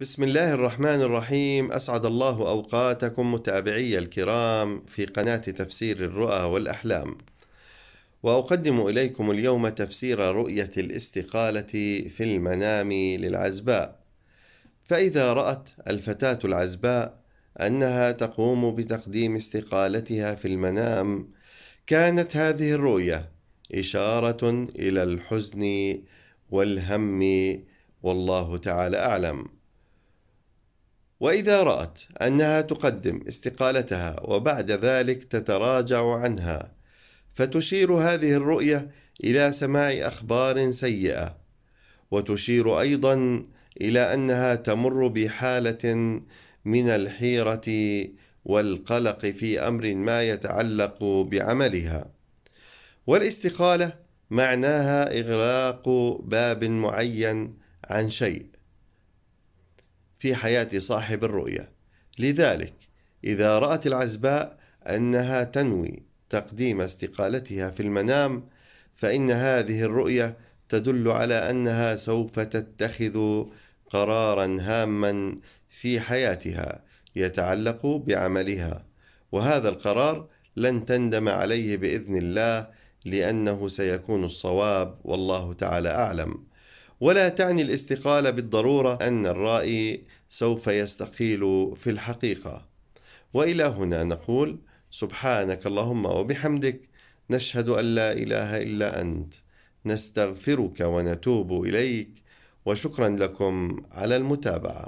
بسم الله الرحمن الرحيم أسعد الله أوقاتكم متابعي الكرام في قناة تفسير الرؤى والأحلام وأقدم إليكم اليوم تفسير رؤية الاستقالة في المنام للعزباء فإذا رأت الفتاة العزباء أنها تقوم بتقديم استقالتها في المنام كانت هذه الرؤية إشارة إلى الحزن والهم والله تعالى أعلم وإذا رأت أنها تقدم استقالتها وبعد ذلك تتراجع عنها فتشير هذه الرؤية إلى سماع أخبار سيئة وتشير أيضا إلى أنها تمر بحالة من الحيرة والقلق في أمر ما يتعلق بعملها والاستقالة معناها إغلاق باب معين عن شيء في حياة صاحب الرؤية لذلك إذا رأت العزباء أنها تنوي تقديم استقالتها في المنام فإن هذه الرؤية تدل على أنها سوف تتخذ قرارا هاما في حياتها يتعلق بعملها وهذا القرار لن تندم عليه باذن الله لانه سيكون الصواب والله تعالى اعلم ولا تعني الاستقالة بالضرورة أن الرائي سوف يستقيل في الحقيقة وإلى هنا نقول سبحانك اللهم وبحمدك نشهد أن لا إله إلا أنت نستغفرك ونتوب إليك وشكرا لكم على المتابعة